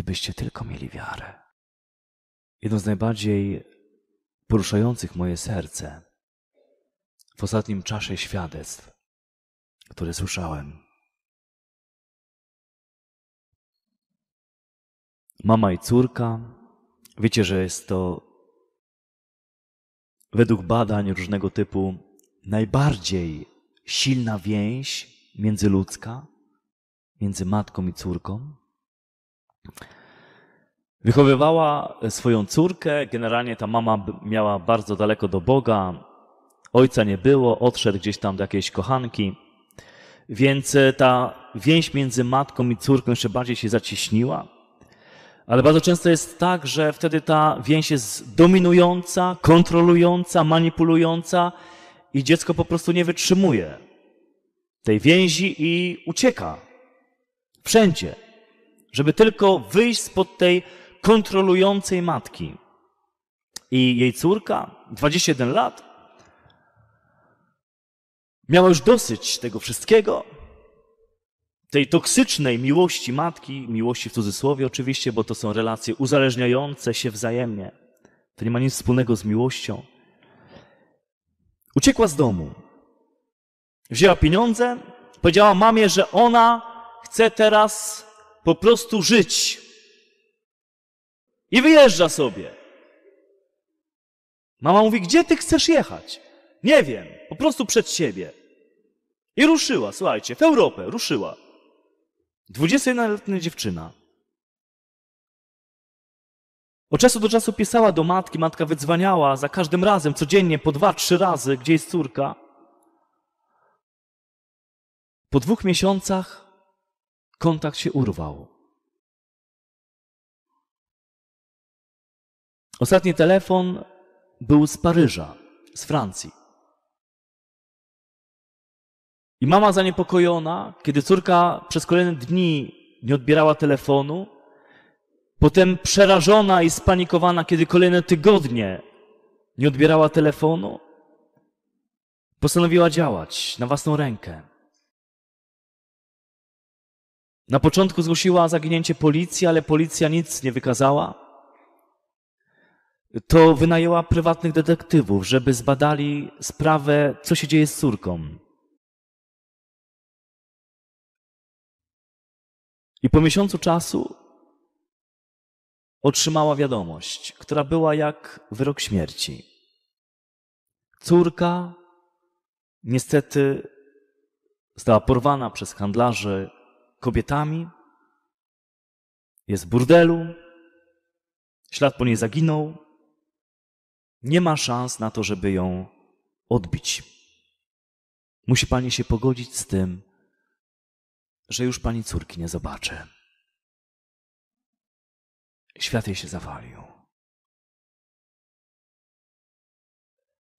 gdybyście tylko mieli wiarę. Jedno z najbardziej poruszających moje serce w ostatnim czasie świadectw, które słyszałem. Mama i córka, wiecie, że jest to według badań różnego typu najbardziej silna więź międzyludzka, między matką i córką. Wychowywała swoją córkę, generalnie ta mama miała bardzo daleko do Boga, ojca nie było, odszedł gdzieś tam do jakiejś kochanki, więc e, ta więź między matką i córką jeszcze bardziej się zaciśniła. Ale bardzo często jest tak, że wtedy ta więź jest dominująca, kontrolująca, manipulująca i dziecko po prostu nie wytrzymuje tej więzi i ucieka wszędzie żeby tylko wyjść spod tej kontrolującej matki. I jej córka, 21 lat, miała już dosyć tego wszystkiego, tej toksycznej miłości matki, miłości w cudzysłowie oczywiście, bo to są relacje uzależniające się wzajemnie. To nie ma nic wspólnego z miłością. Uciekła z domu. Wzięła pieniądze, powiedziała mamie, że ona chce teraz po prostu żyć. I wyjeżdża sobie. Mama mówi, gdzie ty chcesz jechać? Nie wiem, po prostu przed siebie. I ruszyła, słuchajcie, w Europę, ruszyła. 21-letnia dziewczyna. Od czasu do czasu pisała do matki, matka wydzwaniała za każdym razem, codziennie po dwa, trzy razy, gdzie jest córka. Po dwóch miesiącach Kontakt się urwał. Ostatni telefon był z Paryża, z Francji. I mama zaniepokojona, kiedy córka przez kolejne dni nie odbierała telefonu, potem przerażona i spanikowana, kiedy kolejne tygodnie nie odbierała telefonu, postanowiła działać na własną rękę. Na początku zgłosiła zaginięcie policji, ale policja nic nie wykazała. To wynajęła prywatnych detektywów, żeby zbadali sprawę, co się dzieje z córką. I po miesiącu czasu otrzymała wiadomość, która była jak wyrok śmierci. Córka niestety została porwana przez handlarzy kobietami, jest w burdelu, ślad po niej zaginął. Nie ma szans na to, żeby ją odbić. Musi pani się pogodzić z tym, że już pani córki nie zobaczy. Świat jej się zawalił.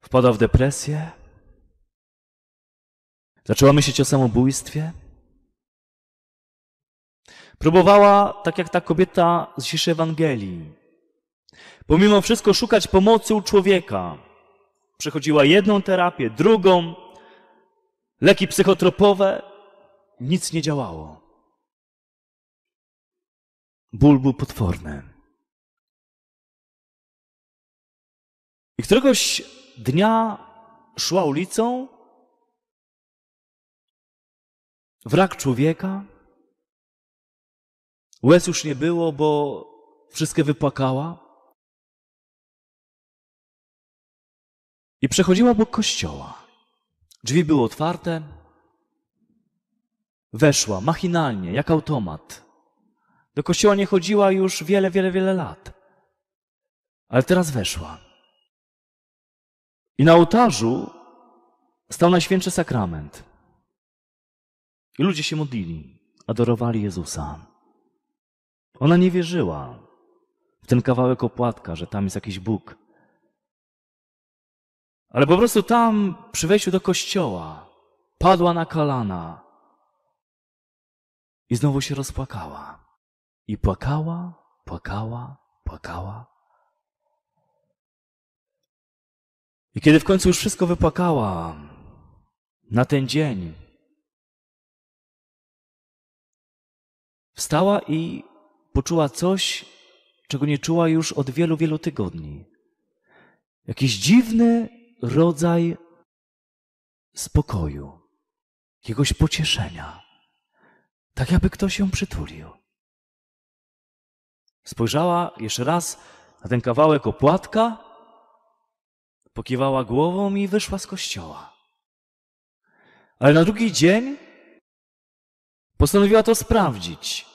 Wpadła w depresję. Zaczęła myśleć o samobójstwie. Próbowała, tak jak ta kobieta z dzisiejszej Ewangelii, pomimo wszystko szukać pomocy u człowieka. Przechodziła jedną terapię, drugą, leki psychotropowe, nic nie działało. Ból był potworny. I któregoś dnia szła ulicą, wrak człowieka, Łez już nie było, bo wszystkie wypłakała. I przechodziła obok kościoła. Drzwi były otwarte. Weszła machinalnie, jak automat. Do kościoła nie chodziła już wiele, wiele, wiele lat. Ale teraz weszła. I na ołtarzu stał Najświętszy Sakrament. I ludzie się modlili, adorowali Jezusa. Ona nie wierzyła w ten kawałek opłatka, że tam jest jakiś Bóg. Ale po prostu tam, przy wejściu do kościoła, padła na kolana i znowu się rozpłakała. I płakała, płakała, płakała. I kiedy w końcu już wszystko wypłakała, na ten dzień wstała i poczuła coś, czego nie czuła już od wielu, wielu tygodni. Jakiś dziwny rodzaj spokoju, jakiegoś pocieszenia, tak jakby ktoś ją przytulił. Spojrzała jeszcze raz na ten kawałek opłatka, pokiwała głową i wyszła z kościoła. Ale na drugi dzień postanowiła to sprawdzić.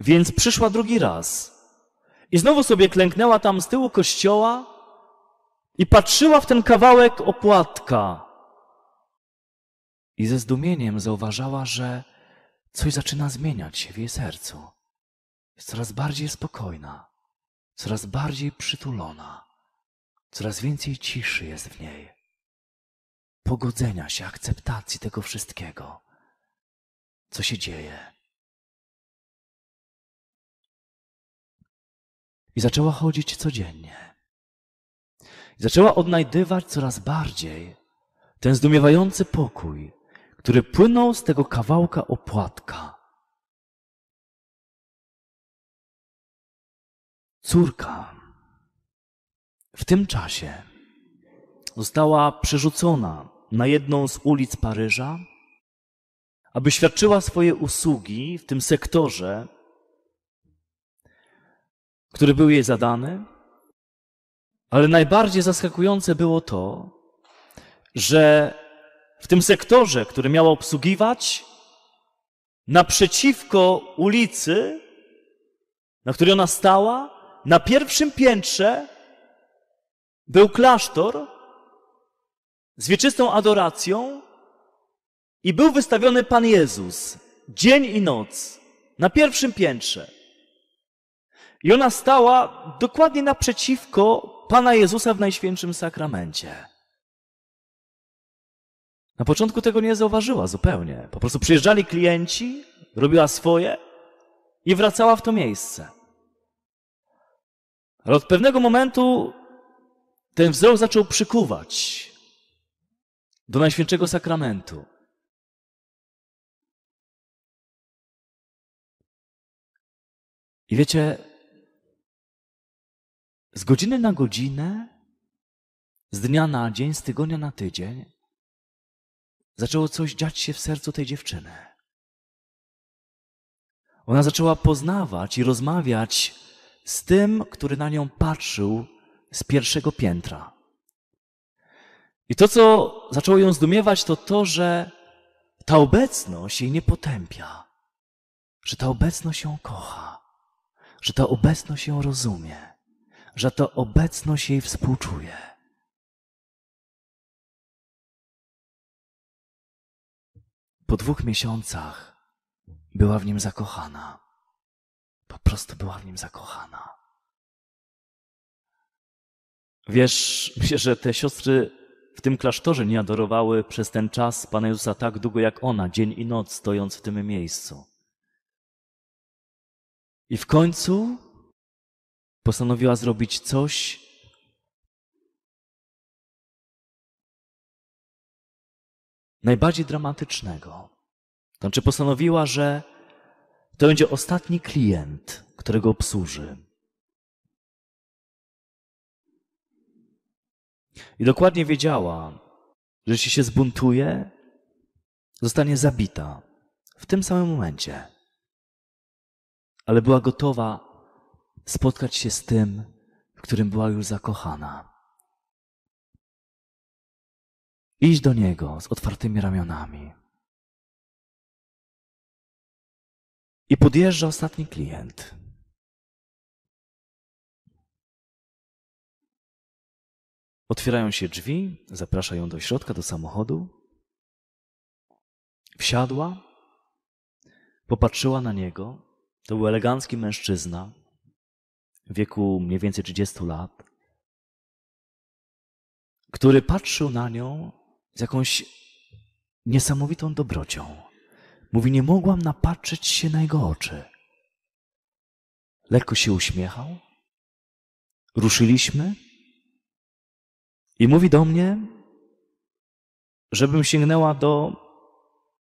Więc przyszła drugi raz. I znowu sobie klęknęła tam z tyłu kościoła i patrzyła w ten kawałek opłatka. I ze zdumieniem zauważała, że coś zaczyna zmieniać się w jej sercu. Jest coraz bardziej spokojna, coraz bardziej przytulona, coraz więcej ciszy jest w niej, pogodzenia się, akceptacji tego wszystkiego, co się dzieje. I zaczęła chodzić codziennie. I zaczęła odnajdywać coraz bardziej ten zdumiewający pokój, który płynął z tego kawałka opłatka. Córka w tym czasie została przerzucona na jedną z ulic Paryża, aby świadczyła swoje usługi w tym sektorze który był jej zadany. Ale najbardziej zaskakujące było to, że w tym sektorze, który miała obsługiwać, naprzeciwko ulicy, na której ona stała, na pierwszym piętrze był klasztor z wieczystą adoracją i był wystawiony Pan Jezus dzień i noc na pierwszym piętrze. I ona stała dokładnie naprzeciwko Pana Jezusa w Najświętszym Sakramencie. Na początku tego nie zauważyła zupełnie. Po prostu przyjeżdżali klienci, robiła swoje i wracała w to miejsce. Ale od pewnego momentu ten wzrok zaczął przykuwać do Najświętszego Sakramentu. I wiecie, z godziny na godzinę, z dnia na dzień, z tygodnia na tydzień, zaczęło coś dziać się w sercu tej dziewczyny. Ona zaczęła poznawać i rozmawiać z tym, który na nią patrzył z pierwszego piętra. I to, co zaczęło ją zdumiewać, to to, że ta obecność jej nie potępia, że ta obecność ją kocha, że ta obecność ją rozumie że to obecność jej współczuje. Po dwóch miesiącach była w nim zakochana. Po prostu była w nim zakochana. Wiesz, że te siostry w tym klasztorze nie adorowały przez ten czas Pana Jezusa tak długo jak ona, dzień i noc stojąc w tym miejscu. I w końcu postanowiła zrobić coś, najbardziej dramatycznego. Znaczy postanowiła, że to będzie ostatni klient, którego obsłuży. I dokładnie wiedziała, że jeśli się zbuntuje, zostanie zabita w tym samym momencie. Ale była gotowa spotkać się z tym, w którym była już zakochana. Idź do niego z otwartymi ramionami. I podjeżdża ostatni klient. Otwierają się drzwi, zaprasza ją do środka, do samochodu. Wsiadła, popatrzyła na niego. To był elegancki mężczyzna, w wieku mniej więcej 30 lat, który patrzył na nią z jakąś niesamowitą dobrocią. Mówi, nie mogłam napatrzeć się na jego oczy. Lekko się uśmiechał. Ruszyliśmy. I mówi do mnie, żebym sięgnęła do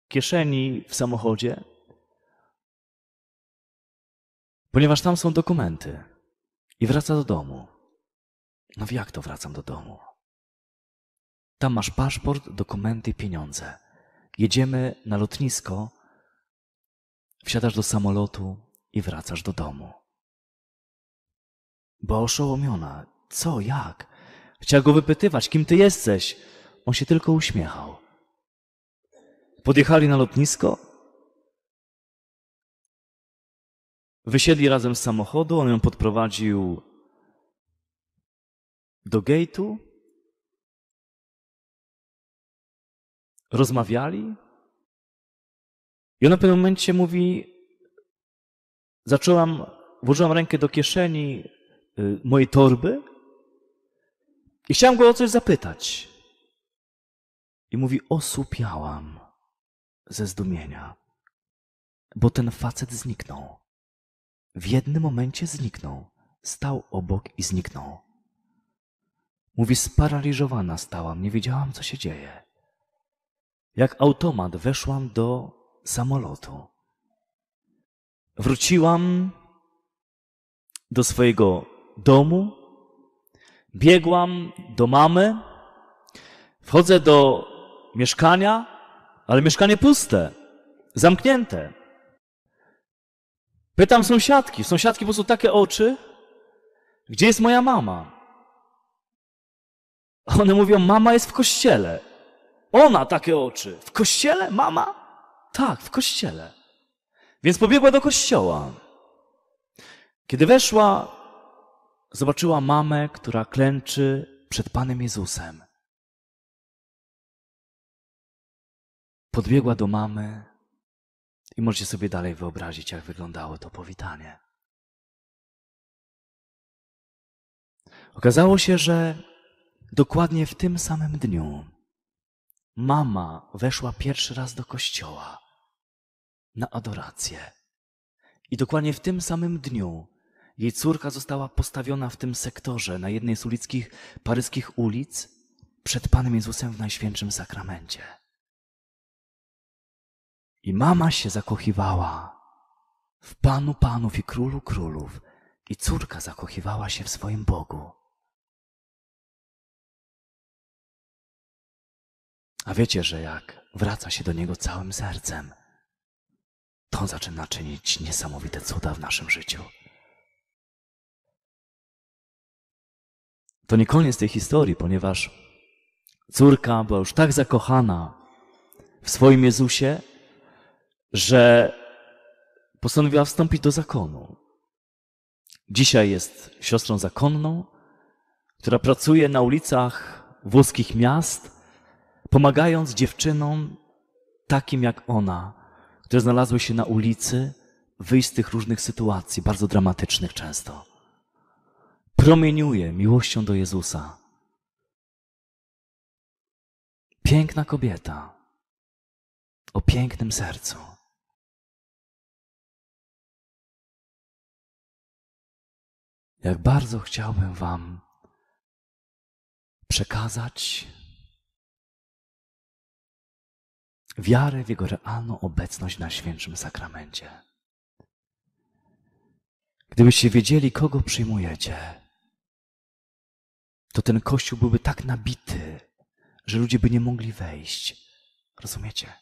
kieszeni w samochodzie, ponieważ tam są dokumenty. I wraca do domu. No jak to wracam do domu? Tam masz paszport, dokumenty i pieniądze. Jedziemy na lotnisko, wsiadasz do samolotu i wracasz do domu. Była oszołomiona. Co, jak? Chciała go wypytywać, kim ty jesteś. On się tylko uśmiechał. Podjechali na lotnisko, Wysiedli razem z samochodu, on ją podprowadził do gate'u. Rozmawiali. I ona w pewnym momencie mówi: Zaczęłam, włożyłam rękę do kieszeni y, mojej torby i chciałam go o coś zapytać. I mówi: Osłupiałam ze zdumienia, bo ten facet zniknął. W jednym momencie zniknął. Stał obok i zniknął. Mówi, sparaliżowana stałam, nie wiedziałam, co się dzieje. Jak automat weszłam do samolotu. Wróciłam do swojego domu, biegłam do mamy, wchodzę do mieszkania, ale mieszkanie puste, zamknięte. Pytam sąsiadki. Sąsiadki po prostu takie oczy. Gdzie jest moja mama? One mówią, mama jest w kościele. Ona takie oczy. W kościele? Mama? Tak, w kościele. Więc pobiegła do kościoła. Kiedy weszła, zobaczyła mamę, która klęczy przed Panem Jezusem. Podbiegła do mamy i możecie sobie dalej wyobrazić, jak wyglądało to powitanie. Okazało się, że dokładnie w tym samym dniu mama weszła pierwszy raz do kościoła na adorację. I dokładnie w tym samym dniu jej córka została postawiona w tym sektorze na jednej z ulickich, paryskich ulic przed Panem Jezusem w Najświętszym Sakramencie. I mama się zakochiwała w Panu Panów i Królu Królów, i córka zakochiwała się w swoim Bogu. A wiecie, że jak wraca się do Niego całym sercem, to On zaczyna czynić niesamowite cuda w naszym życiu. To nie koniec tej historii, ponieważ córka była już tak zakochana w swoim Jezusie, że postanowiła wstąpić do zakonu. Dzisiaj jest siostrą zakonną, która pracuje na ulicach włoskich miast, pomagając dziewczynom takim jak ona, które znalazły się na ulicy, wyjść z tych różnych sytuacji, bardzo dramatycznych często. Promieniuje miłością do Jezusa. Piękna kobieta o pięknym sercu. jak bardzo chciałbym Wam przekazać wiarę w Jego realną obecność na świętym sakramencie. Gdybyście wiedzieli, kogo przyjmujecie, to ten kościół byłby tak nabity, że ludzie by nie mogli wejść. Rozumiecie?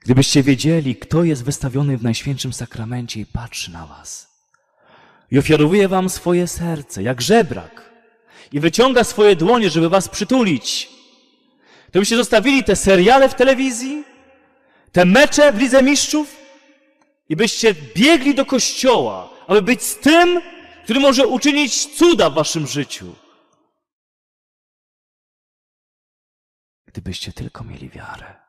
Gdybyście wiedzieli, kto jest wystawiony w Najświętszym Sakramencie i patrzy na Was, i ofiarowuje wam swoje serce, jak żebrak, i wyciąga swoje dłonie, żeby was przytulić, to byście zostawili te seriale w telewizji, te mecze w Lidze Mistrzów i byście biegli do kościoła, aby być z tym, który może uczynić cuda w waszym życiu. Gdybyście tylko mieli wiarę.